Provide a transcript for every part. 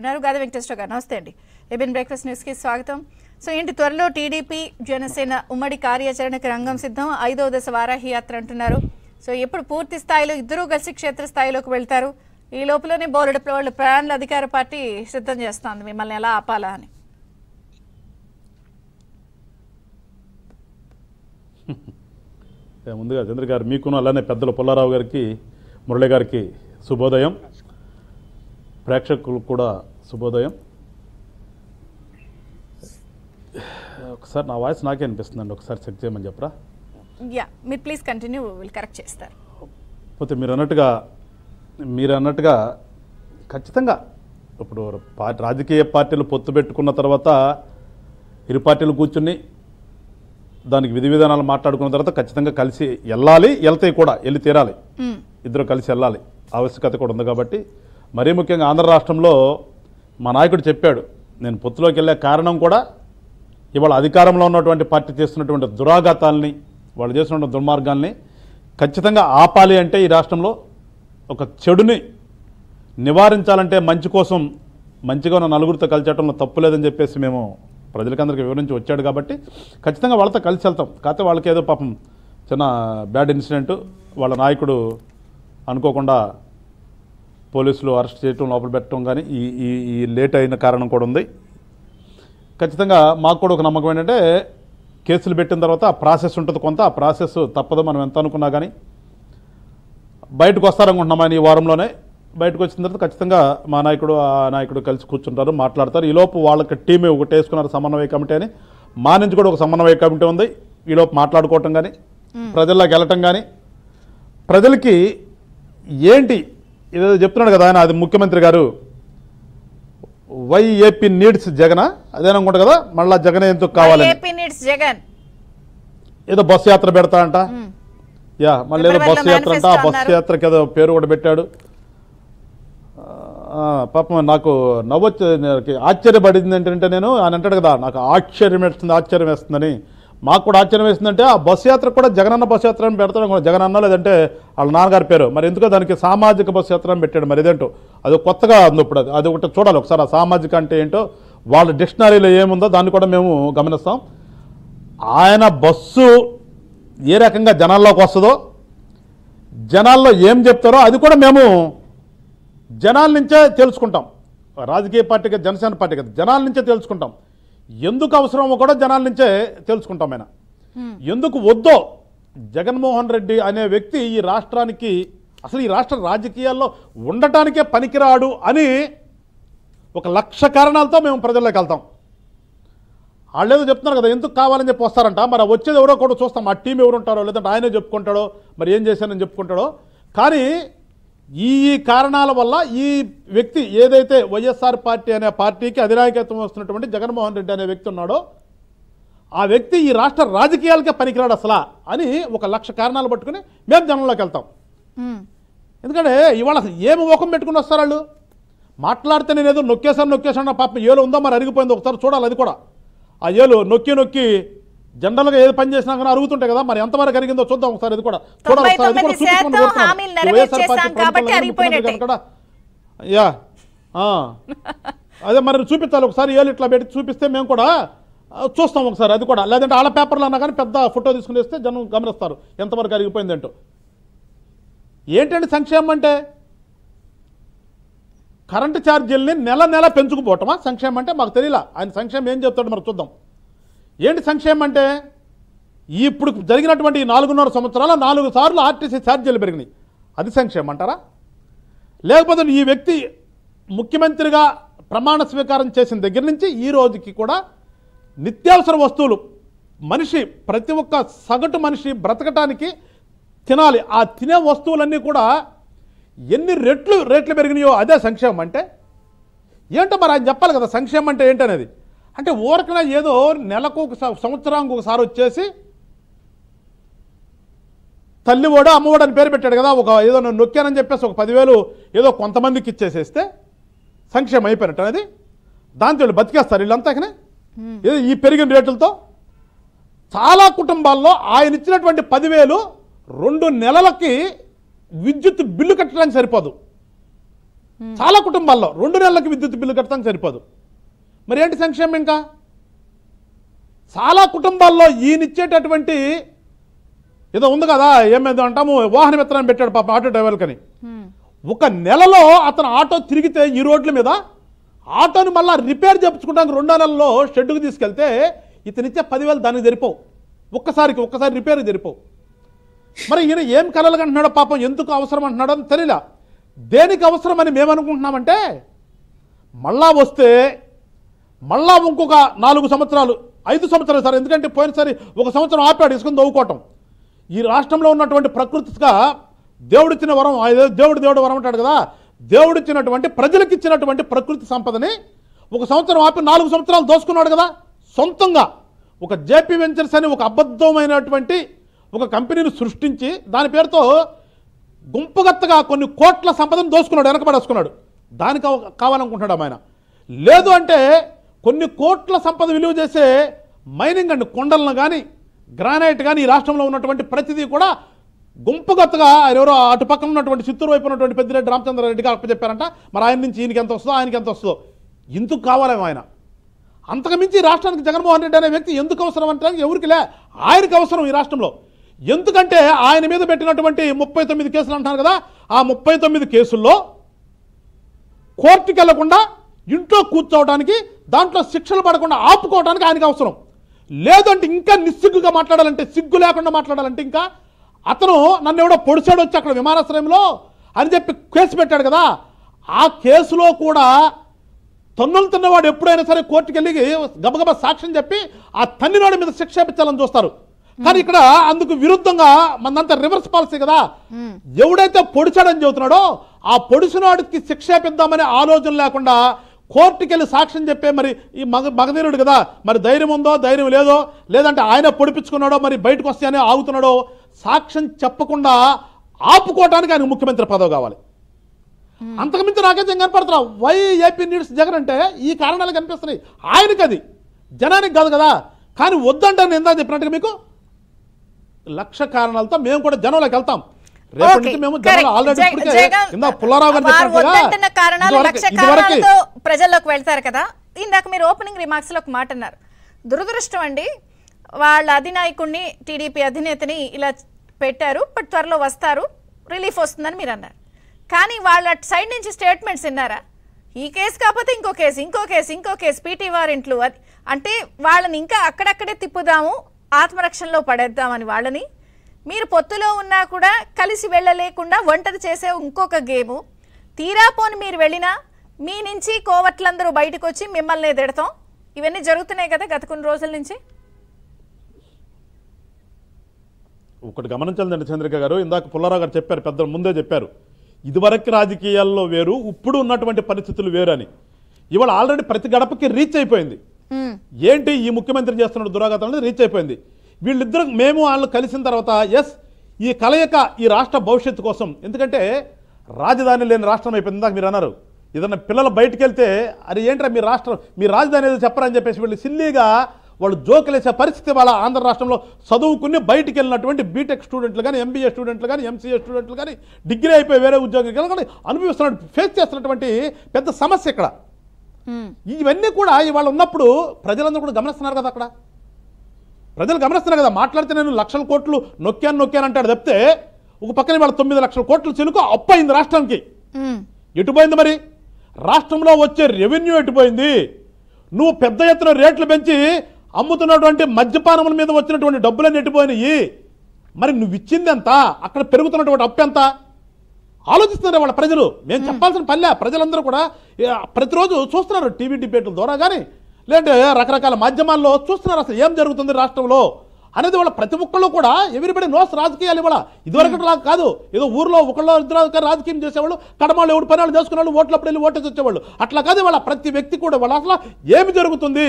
ఉన్నారు గద వెంకటేశ్వర గారు నమస్తే అండి ఎబిన్ బ్రేక్ఫాస్ట్ న్యూస్కి స్వాగతం సో ఏంటి త్వరలో టీడీపీ జనసేన ఉమ్మడి కార్యాచరణకి రంగం సిద్ధం ఐదో దశ వారాహి యాత్ర అంటున్నారు సో ఎప్పుడు పూర్తి స్థాయిలో ఇద్దరూ కలిసి క్షేత్రస్థాయిలోకి వెళ్తారు ఈ లోపలనే బోర్డు వాళ్ళు ప్రయాణాలు అధికార పార్టీ సిద్ధం చేస్తుంది మిమ్మల్ని ఎలా ఆపాలా అని ముందుగా చంద్ర గారు మీకు అలానే పెద్దలు పుల్లారావు గారికి మురళి గారికి శుభోదయం ప్రేక్షకులకు కూడా శుభోదయం ఒకసారి నా వాయిస్ నాకే అనిపిస్తుందండి ఒకసారి చెక్ చేయమని చెప్పరా యా మీరు ప్లీజ్ కంటిన్యూ విల్ కరెక్ట్ చేస్తారు పోతే మీరు అన్నట్టుగా మీరు అన్నట్టుగా ఖచ్చితంగా ఇప్పుడు రాజకీయ పార్టీలు పొత్తు పెట్టుకున్న తర్వాత ఇరు పార్టీలు కూర్చుని దానికి విధి విధానాలు మాట్లాడుకున్న తర్వాత ఖచ్చితంగా కలిసి వెళ్ళాలి వెళ్తాయి కూడా వెళ్ళి తీరాలి ఇద్దరు కలిసి వెళ్ళాలి ఆవశ్యకత కూడా ఉంది కాబట్టి మరీ ముఖ్యంగా ఆంధ్ర రాష్ట్రంలో మా నాయకుడు చెప్పాడు నేను పొత్తులోకి వెళ్ళే కారణం కూడా ఇవాళ అధికారంలో ఉన్నటువంటి పార్టీ చేస్తున్నటువంటి దురాఘాతాలని వాళ్ళు చేస్తున్న దుర్మార్గాల్ని ఖచ్చితంగా ఆపాలి అంటే ఈ రాష్ట్రంలో ఒక చెడుని నివారించాలంటే మంచి కోసం మంచిగా ఉన్న నలుగురితో కలిసేటంలో తప్పు లేదని చెప్పేసి మేము ప్రజలకందరికీ వివరించి వచ్చాడు కాబట్టి ఖచ్చితంగా వాళ్ళతో కలిసి వెళ్తాం కాకపోతే వాళ్ళకి ఏదో పాపం చిన్న బ్యాడ్ ఇన్సిడెంట్ వాళ్ళ నాయకుడు అనుకోకుండా పోలీసులు అరెస్ట్ చేయటం లోపల పెట్టడం కానీ ఈ ఈ లేట్ అయిన కారణం కూడా ఉంది ఖచ్చితంగా మాకు కూడా ఒక నమ్మకం ఏంటంటే కేసులు పెట్టిన తర్వాత ఆ ప్రాసెస్ ఉంటుంది కొంత ఆ ప్రాసెస్ తప్పదు మనం ఎంత అనుకున్నా కానీ బయటకు వస్తారనుకుంటున్నాం ఈ వారంలోనే బయటకు వచ్చిన తర్వాత ఖచ్చితంగా మా నాయకుడు ఆ నాయకుడు కలిసి కూర్చుంటారు మాట్లాడతారు ఈలోపు వాళ్ళకి టీమే ఒకటి వేసుకున్నారు సమన్వయ కమిటీ అని మా నుంచి కూడా ఒక సమన్వయ కమిటీ ఉంది ఈలోపు మాట్లాడుకోవటం కానీ ప్రజల్లోకి వెళ్ళటం కానీ ప్రజలకి ఏంటి ఏదో చెప్తున్నాడు కదా ఆయన అది ముఖ్యమంత్రి గారు వైఏపీ నీడ్స్ జగన్ అదేననుకుంటా కదా మళ్ళా జగన్ ఎందుకు కావాలి ఏదో బస్సు యాత్ర పెడతా అంట యా మళ్ళీ ఏదో బస్సు యాత్ర అంట ఆ బస్సు యాత్రకి ఏదో పేరు కూడా పెట్టాడు పాపం నాకు నవ్వొచ్చు ఆశ్చర్యపడింది ఏంటంటే నేను ఆయన అంటాడు కదా నాకు ఆశ్చర్యం వేస్తుంది ఆశ్చర్యం వేస్తుందని మాకు కూడా ఆశ్చర్యం వేసిందంటే ఆ బస్సు యాత్ర కూడా జగనన్న బస్సు యాత్ర అని పెడతాడు జగనన్న లేదంటే వాళ్ళ నాన్నగారి పేరు మరి ఎందుకో దానికి సామాజిక బస్సు యాత్ర అని పెట్టాడు మరి ఇదేంటో అది కొత్తగా ఉంది ఇప్పుడు అది అది ఒకటి చూడాలి ఒకసారి ఆ సామాజిక అంటే ఏంటో వాళ్ళ డిక్షనరీలో ఏముందో దాన్ని కూడా మేము గమనిస్తాం ఆయన బస్సు ఏ రకంగా జనాల్లోకి వస్తుందో జనాల్లో ఏం చెప్తారో అది కూడా మేము జనాల నుంచే తెలుసుకుంటాం రాజకీయ పార్టీ కదా జనసేన పార్టీ కదా జనాల నుంచే తెలుసుకుంటాం ఎందుకు అవసరమో కూడా జనాల నుంచే తెలుసుకుంటాం ఆయన ఎందుకు వద్దో జగన్మోహన్ రెడ్డి అనే వ్యక్తి ఈ రాష్ట్రానికి అసలు ఈ రాష్ట్ర రాజకీయాల్లో ఉండటానికే పనికిరాడు అని ఒక లక్ష కారణాలతో మేము ప్రజల్లోకి వెళ్తాం వాళ్ళేదో చెప్తున్నారు కదా ఎందుకు కావాలని చెప్పి వస్తారంట మరి వచ్చేది ఎవరో కూడా చూస్తాం ఆ టీం ఎవరు ఉంటారో లేదంటే ఆయనే చెప్పుకుంటాడో మరి ఏం చేశానని చెప్పుకుంటాడో కానీ ఈ ఈ కారణాల వల్ల ఈ వ్యక్తి ఏదైతే వైఎస్ఆర్ పార్టీ అనే పార్టీకి అధినాయకత్వం వస్తున్నటువంటి జగన్మోహన్ రెడ్డి అనే వ్యక్తి ఉన్నాడో ఆ వ్యక్తి ఈ రాష్ట్ర రాజకీయాలకే పనికిరాడు అసలా అని ఒక లక్ష కారణాలు పట్టుకుని మేము జనంలోకి వెళ్తాం ఎందుకంటే ఇవాళ ఏమి ఓకం పెట్టుకుని వస్తారు వాళ్ళు మాట్లాడితే నేను ఏదో నొక్కేశాను నొక్కేశాను పాప ఏలు ఉందో మరి అరిగిపోయింది ఒకసారి చూడాలి అది కూడా ఆ ఏలు నొక్కి నొక్కి జనరల్గా ఏది పని చేసినా కానీ అరుగుతుంటాయి కదా మరి ఎంతవరకు అరిగిందో చూద్దాం ఒకసారి ఇది కూడా యా అదే మరి చూపించాలి ఒకసారి ఏళ్ళు ఇట్లా పెట్టి చూపిస్తే మేము కూడా చూస్తాం ఒకసారి అది కూడా లేదంటే ఆళ్ళ పేపర్లు అన్నా కానీ పెద్ద ఫోటో తీసుకుని వస్తే జనం గమనిస్తారు ఎంతవరకు అరిగిపోయిందంటూ ఏంటంటే సంక్షేమం అంటే కరెంటు ఛార్జీలని నెల నెల పెంచుకుపోవటమా సంక్షేమం అంటే మాకు తెలియలా ఆయన సంక్షేమం ఏం చెప్తాడు మరి చూద్దాం ఏంటి సంక్షేమం అంటే ఇప్పుడు జరిగినటువంటి నాలుగున్నర సంవత్సరాల నాలుగు సార్లు ఆర్టీసీ ఛార్జీలు పెరిగినాయి అది సంక్షేమం అంటారా లేకపోతే ఈ వ్యక్తి ముఖ్యమంత్రిగా ప్రమాణ స్వీకారం చేసిన దగ్గర నుంచి ఈ రోజుకి కూడా నిత్యావసర వస్తువులు మనిషి ప్రతి ఒక్క సగటు మనిషి బ్రతకటానికి తినాలి ఆ తినే వస్తువులన్నీ కూడా ఎన్ని రెట్లు రేట్లు పెరిగినాయో అదే సంక్షేమం అంటే ఏంటో మరి ఆయన చెప్పాలి కదా సంక్షేమం అంటే ఏంటనేది అంటే ఊరకన ఏదో నెలకు ఒక సంవత్సరానికి ఒకసారి వచ్చేసి తల్లివాడు అమ్మవాడు అని పేరు పెట్టాడు కదా ఒక ఏదో నన్ను నొక్కానని చెప్పేసి ఒక పదివేలు ఏదో కొంతమందికి ఇచ్చేసేస్తే సంక్షేమం అయిపోయినట్టు అనేది దాంతో బతికేస్తారు వీళ్ళంతా ఏదో ఈ పెరిగిన రేట్లతో చాలా కుటుంబాల్లో ఆయన ఇచ్చినటువంటి పదివేలు రెండు నెలలకి విద్యుత్ బిల్లు కట్టడానికి సరిపోదు చాలా కుటుంబాల్లో రెండు నెలలకి విద్యుత్ బిల్లు కట్టడానికి సరిపోదు మరి ఏంటి సంక్షేమం ఇంకా చాలా కుటుంబాల్లో ఈయనిచ్చేటటువంటి ఏదో ఉంది కదా ఏమేదో అంటాము వాహన మిత్రాన్ని పెట్టాడు పాప ఆటో డ్రైవర్కని ఒక నెలలో అతను ఆటో తిరిగితే ఈ రోడ్ల మీద ఆటోని మళ్ళీ రిపేర్ చేయించుకుంటానికి రెండో నెలలో షెడ్డుకు తీసుకెళ్తే ఇతనిచ్చే పదివేలు దానికి జరిపోవు ఒక్కసారికి ఒక్కసారి రిపేర్ జరిపోవు మరి ఈయన ఏం కలలు అంటున్నాడో పాపం ఎందుకు అవసరం అంటున్నాడో అని తెలియలా దేనికి అవసరమని మేము అనుకుంటున్నామంటే మళ్ళా వస్తే మళ్ళా ఇంకొక నాలుగు సంవత్సరాలు ఐదు సంవత్సరాలు సార్ ఎందుకంటే పోయినసారి ఒక సంవత్సరం ఆపాడు ఇసుకుని దవ్వుకోవటం ఈ రాష్ట్రంలో ఉన్నటువంటి ప్రకృతిగా దేవుడిచ్చిన వరం దేవుడు దేవుడు వరం అంటాడు కదా దేవుడిచ్చినటువంటి ప్రజలకు ఇచ్చినటువంటి ప్రకృతి సంపదని ఒక సంవత్సరం ఆపి నాలుగు సంవత్సరాలు దోసుకున్నాడు కదా సొంతంగా ఒక జేపీ వెంచర్స్ అని ఒక అబద్ధమైనటువంటి ఒక కంపెనీని సృష్టించి దాని పేరుతో గుంపుగత్తగా కొన్ని కోట్ల సంపదను దోసుకున్నాడు వెనకబడేసుకున్నాడు దానికి కావాలనుకుంటున్నాడు ఆయన లేదు అంటే కొన్ని కోట్ల సంపద విలువ చేసే మైనింగ్ అండ్ కొండలను కానీ గ్రానైట్ కానీ ఈ రాష్ట్రంలో ఉన్నటువంటి ప్రతిదీ కూడా ఆయన ఎవరో అటుపక్కన ఉన్నటువంటి చిత్తూరు వైపు ఉన్నటువంటి పెద్దిరెడ్డి రామచంద్రారెడ్డికి అప్పచెప్పారంట మరి ఆయన నుంచి ఈయనకి ఎంత వస్తుందో ఆయనకి ఎంత వస్తుందో ఎందుకు కావాలేమో ఆయన అంతకుమించి రాష్ట్రానికి జగన్మోహన్ రెడ్డి అనే వ్యక్తి ఎందుకు అవసరం అంటే ఎవరికి లే ఆయనకు అవసరం ఈ రాష్ట్రంలో ఎందుకంటే ఆయన మీద పెట్టినటువంటి ముప్పై తొమ్మిది కేసులు అంటున్నారు కదా ఆ ముప్పై తొమ్మిది కేసుల్లో కోర్టుకి వెళ్లకుండా ఇంట్లో కూర్చోవడానికి దాంట్లో శిక్షలు పడకుండా ఆపుకోవడానికి ఆయనకు అవసరం లేదంటే ఇంకా నిస్సిగ్గుగా మాట్లాడాలంటే సిగ్గు లేకుండా మాట్లాడాలంటే ఇంకా అతను నన్ను ఎవడో పొడిచాడు వచ్చి అక్కడ విమానాశ్రయంలో అని చెప్పి కేసు పెట్టాడు కదా ఆ కేసులో కూడా తన్నులు తిన్నవాడు ఎప్పుడైనా సరే కోర్టుకు వెళ్ళి గబగబ సాక్ష్యం చెప్పి ఆ తన్నినాడు మీద శిక్ష చూస్తారు కానీ ఇక్కడ అందుకు విరుద్ధంగా మనంతా రివర్స్ పాలసీ కదా ఎవడైతే పొడిచాడని చెబుతున్నాడో ఆ పొడిచినవాడికి శిక్ష ఆలోచన లేకుండా కోర్టుకి వెళ్ళి సాక్ష్యం చెప్పే మరి ఈ మగ మగధీరుడు కదా మరి ధైర్యం ఉందో ధైర్యం లేదో లేదంటే ఆయన పొడిపించుకున్నాడో మరి బయటకు వస్తేనే ఆగుతున్నాడో సాక్ష్యం చెప్పకుండా ఆపుకోవటానికి ఆయన ముఖ్యమంత్రి పదవి కావాలి అంతకుమించి నాకైతే జంగ కనపడుతున్నా వై ఏపీ నీడ్స్ జగన్ అంటే ఈ కారణాలు కనిపిస్తున్నాయి ఆయనకి అది జనానికి కాదు కదా కానీ వద్దంటే నేను ఇందా చెప్పినట్టుగా మీకు లక్ష కారణాలతో మేము కూడా జనంలోకి వెళ్తాం ప్రజల్లోకి వెళ్తారు కదా ఇందాక మీరు ఓపెనింగ్ రిమార్క్స్ లో ఒక మాట అన్నారు దురదృష్టం అండి వాళ్ళ అధినాయకుడిని టీడీపీ అధినేతని ఇలా పెట్టారు బట్ త్వరలో వస్తారు రిలీఫ్ వస్తుందని మీరు అన్నారు కానీ వాళ్ళ సైడ్ నుంచి స్టేట్మెంట్స్ విన్నారా ఈ కేసు కాకపోతే ఇంకో కేసు ఇంకో కేసు ఇంకో కేసు పీటీ వారెంట్లు అంటే వాళ్ళని ఇంకా అక్కడక్కడే తిప్పుదాము ఆత్మరక్షణలో పడేద్దామని వాళ్ళని మీరు పొత్తులో ఉన్నా కూడా కలిసి వెళ్ళలేకుండా ఒంటరి చేసే ఇంకొక గేము తీరా పోని మీరు వెళ్ళినా మీ నుంచి కోవట్లందరూ బయటకు వచ్చి మిమ్మల్ని ఎదడతాం ఇవన్నీ జరుగుతున్నాయి కదా గత కొన్ని రోజుల నుంచి ఒకటి గమనించాలండి చంద్రిక గారు ఇందాక పుల్లారావు గారు చెప్పారు పెద్ద ముందే చెప్పారు ఇదివరకు రాజకీయాల్లో వేరు ఇప్పుడు ఉన్నటువంటి పరిస్థితులు వేరు అని ఇవాళ ఆల్రెడీ ప్రతి గడపకి రీచ్ అయిపోయింది ఏంటి ఈ ముఖ్యమంత్రి చేస్తున్న దురాగతం రీచ్ అయిపోయింది వీళ్ళిద్దరం మేము వాళ్ళు కలిసిన తర్వాత ఎస్ ఈ కలయిక ఈ రాష్ట్ర భవిష్యత్తు కోసం ఎందుకంటే రాజధాని లేని రాష్ట్రం అయిపోయింది దాకా మీరు అన్నారు ఏదన్నా పిల్లలు బయటకు వెళ్తే అరే ఏంటంటే మీ రాష్ట్రం మీ రాజధాని ఏదో చెప్పరని చెప్పేసి వీళ్ళు సిల్లీగా వాళ్ళు జోకులేసే పరిస్థితి వాళ్ళ ఆంధ్ర రాష్ట్రంలో చదువుకుని బయటికి వెళ్ళినటువంటి బీటెక్ స్టూడెంట్లు కానీ ఎంబీఏ స్టూడెంట్లు కానీ ఎంసీఏ స్టూడెంట్లు కానీ డిగ్రీ అయిపోయి వేరే ఉద్యోగం కానీ అనుభవిస్తున్న ఫేస్ చేస్తున్నటువంటి పెద్ద సమస్య ఇక్కడ ఇవన్నీ కూడా ఇవాళ ఉన్నప్పుడు ప్రజలందరూ కూడా గమనిస్తున్నారు కదా అక్కడ ప్రజలు గమనిస్తున్నారు కదా మాట్లాడితే నేను లక్షల కోట్లు నొక్కాను నొక్కాను అంటాడు తప్పితే ఒక పక్కన వాళ్ళ తొమ్మిది లక్షల కోట్లు చెలుకు అప్పయింది రాష్ట్రానికి ఎటుపోయింది మరి రాష్ట్రంలో వచ్చే రెవెన్యూ ఎటుపోయింది నువ్వు పెద్ద ఎత్తున రేట్లు పెంచి అమ్ముతున్నటువంటి మద్యపానముల మీద వచ్చినటువంటి డబ్బులన్నీ ఎటుపోయినాయి మరి నువ్వు ఇచ్చింది ఎంత అక్కడ పెరుగుతున్నటువంటి అప్పు ఎంత ఆలోచిస్తున్నారు వాళ్ళ ప్రజలు మేము చెప్పాల్సిన పల్లె ప్రజలందరూ కూడా ప్రతిరోజు చూస్తున్నారు టీవీ డిబేట్ల ద్వారా కానీ లేదంటే రకరకాల మాధ్యమాల్లో చూస్తున్నారు అసలు ఏం జరుగుతుంది రాష్ట్రంలో అనేది వాళ్ళ ప్రతి ఒక్కళ్ళు కూడా ఎవరిబడి నోస్ రాజకీయాలు ఇవాళ ఇదివరకటిలా కాదు ఏదో ఊర్లో ఒకళ్ళు ఇద్దరు రాజకీయం చేసేవాళ్ళు కడమాలు ఎవరు పని వాళ్ళు చేసుకునే వాళ్ళు ఓట్లప్పుడు వెళ్ళి ఓటేసి వచ్చేవాళ్ళు అట్లా కాదు వాళ్ళ ప్రతి వ్యక్తి కూడా వాళ్ళ అసలు ఏమి జరుగుతుంది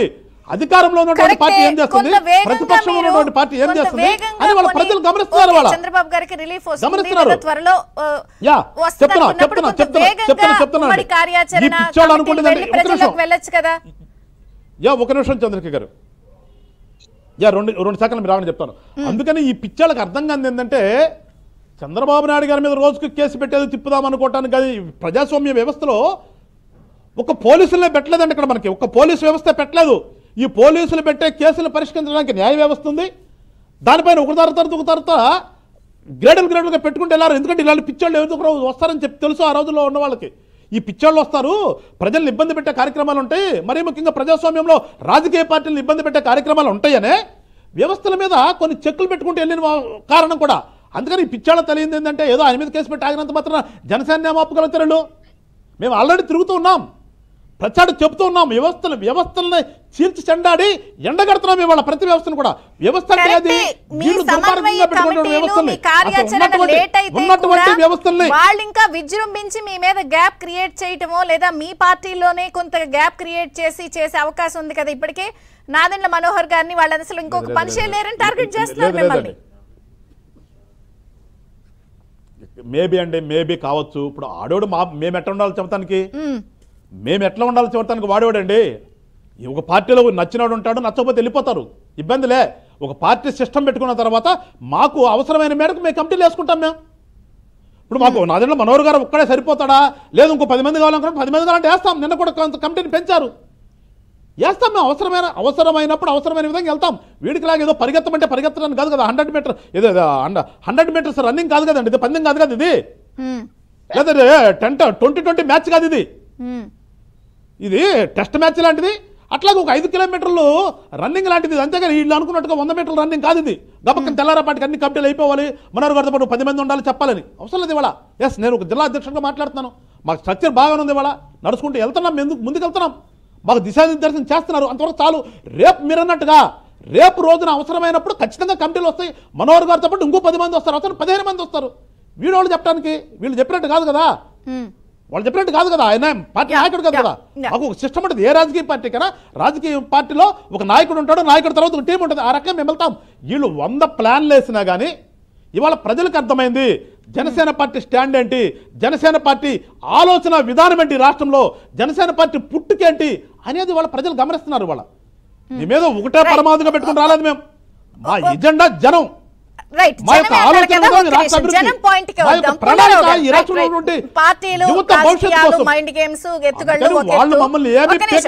అధికారంలో ఉన్నటువంటి పార్టీ ఏం చేస్తుంది ప్రతిపక్షంలో ఉన్నటువంటి పార్టీ ఏం చేస్తుంది అని వాళ్ళ ప్రజలు గమనిస్తున్నారు వాళ్ళ గారికి గమనిస్తున్నారు త్వరలో uh, చెప్తున్నా చెప్తున్నా చెప్తున్నా చెప్తున్నా కదా యా ఒక నిమిషం చంద్రిక గారు యా రెండు రెండు శాఖలు మీరు రావని చెప్తాను అందుకని ఈ పిచ్చాళ్ళకి అర్థం కాని ఏంటంటే చంద్రబాబు నాయుడు గారి మీద రోజుకు కేసు పెట్టేది తిప్పుదాం అనుకోవటానికి కానీ ప్రజాస్వామ్య వ్యవస్థలో ఒక పోలీసులనే పెట్టలేదండి ఇక్కడ మనకి ఒక పోలీసు వ్యవస్థ పెట్టలేదు ఈ పోలీసులు పెట్టే కేసులు పరిష్కరించడానికి న్యాయ వ్యవస్థ ఉంది దానిపైన ఒక తర్వాత ఒక తర్వాత గ్రేడల్ గ్రేడల్గా పెట్టుకుంటే వెళ్ళారు ఎందుకంటే ఇలాంటి పిచ్చాళ్ళు ఎవరు వస్తారని చెప్పి తెలుసు ఆ రోజుల్లో ఉన్న వాళ్ళకి ఈ పిచ్చోళ్ళు వస్తారు ప్రజల్ని ఇబ్బంది పెట్టే కార్యక్రమాలు ఉంటాయి మరీ ముఖ్యంగా ప్రజాస్వామ్యంలో రాజకీయ పార్టీలను ఇబ్బంది పెట్టే కార్యక్రమాలు ఉంటాయనే వ్యవస్థల మీద కొన్ని చెక్కులు పెట్టుకుంటూ వెళ్ళిన కారణం కూడా అందుకని ఈ పిచ్చాళ్ళ తెలియదు ఏంటంటే ఏదో ఆయన మీద కేసు పెట్టి ఆగినంత మాత్రం జనసేన నేమాపగలుగుతారు మేము ఆల్రెడీ తిరుగుతూ ఉన్నాం ప్రచారం చెబుతూ ఉన్నాం వ్యవస్థలు వ్యవస్థలనే చీల్చి చెండాడి ఎండగడుతున్నాం ఇవాళ ప్రతి వ్యవస్థను కూడా వ్యవస్థ వాళ్ళు ఇంకా విజృంభించి మీ మీద గ్యాప్ క్రియేట్ చేయటమో లేదా మీ పార్టీలోనే కొంత గ్యాప్ క్రియేట్ చేసి చేసే అవకాశం ఉంది కదా ఇప్పటికే నాదండ్ల మనోహర్ గారిని వాళ్ళని అసలు ఇంకొక పని చేయలేరని టార్గెట్ చేస్తున్నారు మిమ్మల్ని మేబీ అండి మేబీ కావచ్చు ఇప్పుడు ఆడోడు మా మేము ఎట్ట ఉండాలి చెప్తానికి మేము ఎట్లా ఉండాలి చూడటానికి వాడేవాడండి ఒక పార్టీలో నచ్చినవాడు ఉంటాడు నచ్చకపోతే వెళ్ళిపోతారు ఇబ్బందిలే ఒక పార్టీ సిస్టమ్ పెట్టుకున్న తర్వాత మాకు అవసరమైన మేరకు మేము కమిటీలు వేసుకుంటాం మేము ఇప్పుడు మాకు hmm. నా దగ్గర మనోహర్ గారు ఒక్కడే సరిపోతాడా లేదు ఇంకో పది మంది కావాలనుకుంటే పది మంది కావాలంటే వేస్తాం నిన్న కూడా కొంత కమిటీని పెంచారు వేస్తాం మేము అవసరమైన అవసరమైనప్పుడు అవసరమైన విధంగా వెళ్తాం వీడికిలాగా ఏదో పరిగెత్తమంటే పరిగెత్తడం కాదు కదా హండ్రెడ్ మీటర్ ఏదో హండ్రెడ్ మీటర్స్ రన్నింగ్ కాదు కదండి ఇది పందెం కాదు కదా ఇది hmm. లేదా టెన్ ట్వంటీ ట్వంటీ మ్యాచ్ కాదు ఇది hmm. ఇది టెస్ట్ మ్యాచ్ లాంటిది అట్లాగే ఒక ఐదు కిలోమీటర్లు రన్నింగ్ లాంటిది అంతేగాని వీళ్ళు అనుకున్నట్టుగా వంద మీటర్లు రన్నింగ్ కాదు ఇది గబక్కన తెల్లారపాటికి అన్ని కమిటీలు అయిపోవాలి గారితో పాటు పది మంది ఉండాలి చెప్పాలని అవసరం లేదు ఇవాళ ఎస్ నేను ఒక జిల్లా అధ్యక్షుడిగా మాట్లాడుతున్నాను మాకు స్ట్రక్చర్ బాగానే ఉంది ఇవాళ నడుచుకుంటూ వెళ్తున్నాం ఎందుకు ముందుకు వెళ్తున్నాం మాకు దిశానిర్దేశం చేస్తున్నారు అంతవరకు చాలు రేపు మీరన్నట్టుగా రేపు రోజున అవసరమైనప్పుడు ఖచ్చితంగా కమిటీలు వస్తాయి మనోహర్ గారితో పాటు ఇంకో పది మంది వస్తారు అవసరం పదిహేను మంది వస్తారు వీడు వాళ్ళు చెప్పడానికి వీళ్ళు చెప్పినట్టు కాదు కదా వాళ్ళు చెప్పినట్టు కాదు కదా ఆయన పార్టీ నాయకుడు కాదు కదా మాకు ఒక సిస్టమ్ ఉంటుంది ఏ రాజకీయ పార్టీ కదా రాజకీయ పార్టీలో ఒక నాయకుడు ఉంటాడు నాయకుడు తర్వాత ఒక టీం ఉంటుంది ఆ రకంగా మేము వెళ్తాం వీళ్ళు వంద ప్లాన్లు వేసినా కానీ ఇవాళ ప్రజలకు అర్థమైంది జనసేన పార్టీ స్టాండ్ ఏంటి జనసేన పార్టీ ఆలోచన విధానం ఏంటి రాష్ట్రంలో జనసేన పార్టీ పుట్టుకేంటి అనేది వాళ్ళ ప్రజలు గమనిస్తున్నారు వాళ్ళ hmm. మీద ఒకటే పరమాదిగా పెట్టుకుని రాలేదు మేము మా ఎజెండా జనం జనం పాయింట్ కి పార్టీలు మైండ్ గేమ్స్ ఎత్తుగళ్ళు